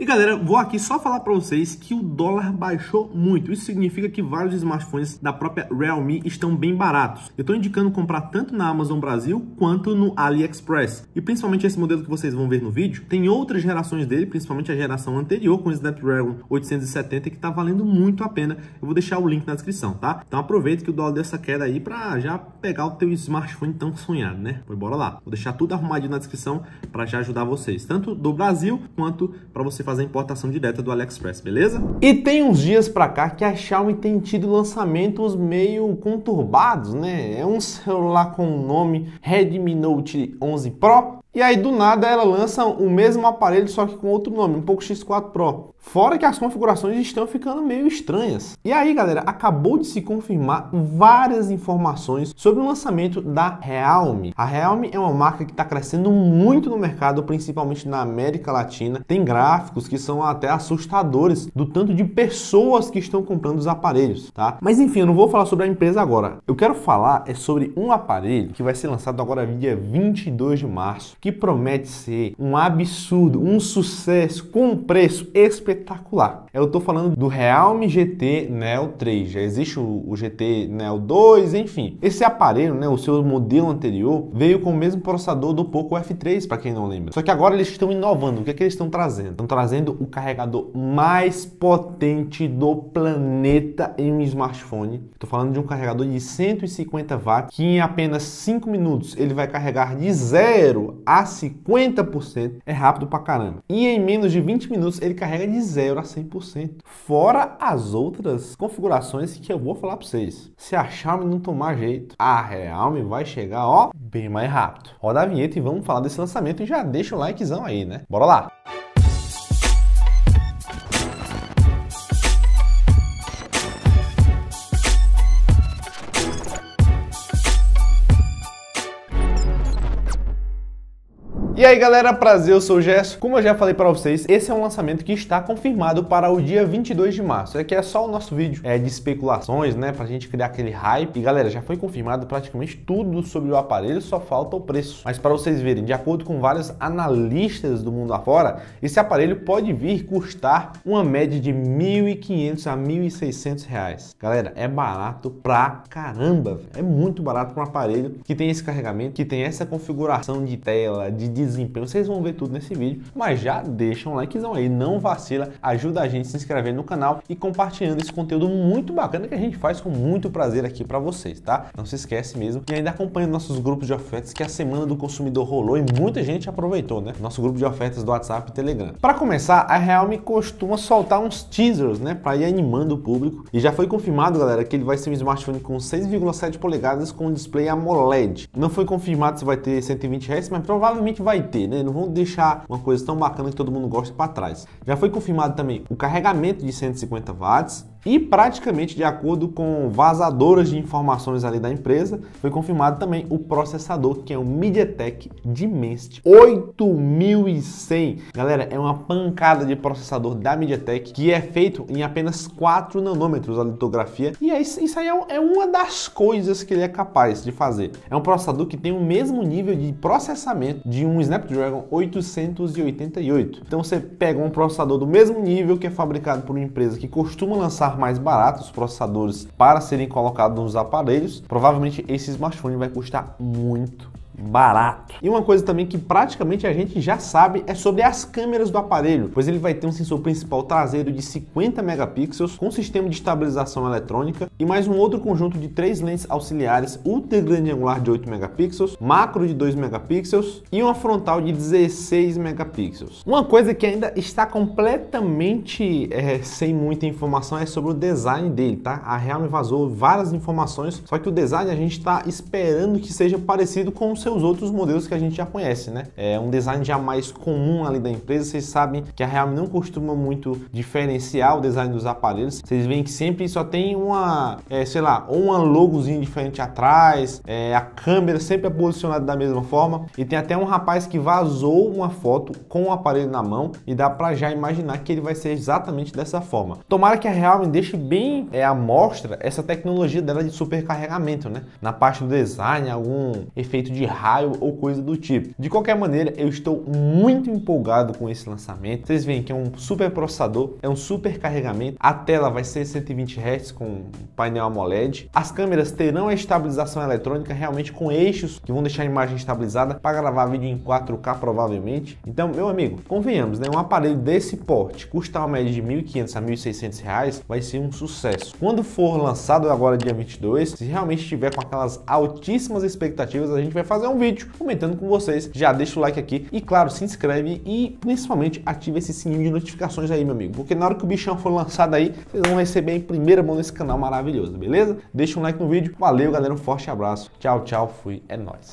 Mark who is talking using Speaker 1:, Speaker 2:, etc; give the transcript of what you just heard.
Speaker 1: E galera, vou aqui só falar para vocês que o dólar baixou muito. Isso significa que vários smartphones da própria Realme estão bem baratos. Eu estou indicando comprar tanto na Amazon Brasil quanto no AliExpress. E principalmente esse modelo que vocês vão ver no vídeo, tem outras gerações dele, principalmente a geração anterior com o Snapdragon 870 que está valendo muito a pena. Eu vou deixar o link na descrição, tá? Então aproveita que o dólar dessa queda aí para já pegar o teu smartphone tão sonhado, né? Pois bora lá. Vou deixar tudo arrumadinho na descrição para já ajudar vocês, tanto do Brasil quanto para você você fazer a importação direta do AliExpress, beleza? E tem uns dias pra cá que a Xiaomi tem tido lançamentos meio conturbados, né? É um celular com o nome Redmi Note 11 Pro, e aí do nada ela lança o mesmo aparelho só que com outro nome, um pouco X4 Pro. Fora que as configurações estão ficando meio estranhas. E aí, galera, acabou de se confirmar várias informações sobre o lançamento da Realme. A Realme é uma marca que está crescendo muito no mercado, principalmente na América Latina. Tem gráficos que são até assustadores do tanto de pessoas que estão comprando os aparelhos, tá? Mas enfim, eu não vou falar sobre a empresa agora. Eu quero falar é sobre um aparelho que vai ser lançado agora dia 22 de março que promete ser um absurdo, um sucesso com um preço espetacular. Eu estou falando do Realme GT Neo 3, já existe o, o GT Neo 2, enfim. Esse aparelho, né, o seu modelo anterior, veio com o mesmo processador do Poco F3, para quem não lembra. Só que agora eles estão inovando. O que, é que eles estão trazendo? Estão trazendo o carregador mais potente do planeta em um smartphone. Estou falando de um carregador de 150 watts que em apenas 5 minutos ele vai carregar de 0 a a 50% é rápido pra caramba. E em menos de 20 minutos ele carrega de 0 a 100%. Fora as outras configurações que eu vou falar para vocês. Se a Xiaomi não tomar jeito, a Realme vai chegar, ó, bem mais rápido. Roda a vinheta e vamos falar desse lançamento e já deixa o likezão aí, né? Bora lá! E aí galera, prazer, eu sou o Gerson. Como eu já falei para vocês, esse é um lançamento que está confirmado para o dia 22 de março. É que é só o nosso vídeo é, de especulações, né, pra gente criar aquele hype. E galera, já foi confirmado praticamente tudo sobre o aparelho, só falta o preço. Mas para vocês verem, de acordo com vários analistas do mundo afora, esse aparelho pode vir custar uma média de 1.500 a 1.600 reais. Galera, é barato pra caramba, véio. é muito barato pra um aparelho que tem esse carregamento, que tem essa configuração de tela, de design desempenho, vocês vão ver tudo nesse vídeo, mas já deixa um likezão aí, não vacila, ajuda a gente se inscrevendo no canal e compartilhando esse conteúdo muito bacana que a gente faz com muito prazer aqui para vocês, tá? Não se esquece mesmo e ainda acompanha nossos grupos de ofertas que a semana do consumidor rolou e muita gente aproveitou, né? Nosso grupo de ofertas do WhatsApp e Telegram. Para começar, a Real me costuma soltar uns teasers, né, para ir animando o público e já foi confirmado, galera, que ele vai ser um smartphone com 6,7 polegadas com display AMOLED. Não foi confirmado se vai ter 120 Hz, mas provavelmente vai vai ter, né? Não vão deixar uma coisa tão bacana que todo mundo gosta para trás. Já foi confirmado também o carregamento de 150 watts, e praticamente de acordo com vazadoras de informações ali da empresa, foi confirmado também o processador, que é o MediaTek Dimensity 8100. Galera, é uma pancada de processador da MediaTek que é feito em apenas 4 nanômetros a litografia. E é isso, isso aí é, é uma das coisas que ele é capaz de fazer. É um processador que tem o mesmo nível de processamento de um Snapdragon 888. Então você pega um processador do mesmo nível que é fabricado por uma empresa que costuma lançar estar mais barato os processadores para serem colocados nos aparelhos, provavelmente esse smartphone vai custar muito barato. E uma coisa também que praticamente a gente já sabe é sobre as câmeras do aparelho, pois ele vai ter um sensor principal traseiro de 50 megapixels com sistema de estabilização eletrônica e mais um outro conjunto de três lentes auxiliares ultra grande angular de 8 megapixels, macro de 2 megapixels e uma frontal de 16 megapixels. Uma coisa que ainda está completamente é, sem muita informação é sobre o design dele, tá? A Realme vazou várias informações, só que o design a gente está esperando que seja parecido com o seus outros modelos que a gente já conhece, né? É um design já mais comum ali da empresa. Vocês sabem que a Real não costuma muito diferenciar o design dos aparelhos. Vocês veem que sempre só tem uma, é, sei lá, ou uma logozinha diferente atrás, é, a câmera sempre é posicionada da mesma forma. E tem até um rapaz que vazou uma foto com o aparelho na mão e dá para já imaginar que ele vai ser exatamente dessa forma. Tomara que a Realme deixe bem é, à mostra essa tecnologia dela de supercarregamento, né? Na parte do design, algum efeito de raio ou coisa do tipo. De qualquer maneira, eu estou muito empolgado com esse lançamento. Vocês veem que é um super processador, é um super carregamento, a tela vai ser 120 Hz com painel AMOLED, as câmeras terão a estabilização eletrônica realmente com eixos que vão deixar a imagem estabilizada para gravar vídeo em 4K provavelmente. Então, meu amigo, convenhamos, né? Um aparelho desse porte custar uma média de 1.500 a 1.600 reais vai ser um sucesso. Quando for lançado agora dia 22, se realmente tiver com aquelas altíssimas expectativas, a gente vai fazer fazer um vídeo comentando com vocês. Já deixa o like aqui e, claro, se inscreve e principalmente ativa esse sininho de notificações aí, meu amigo. Porque na hora que o bichão for lançado aí, vocês vão receber em primeira mão nesse canal maravilhoso, beleza? Deixa um like no vídeo. Valeu, galera. Um forte abraço. Tchau, tchau. Fui. É nóis.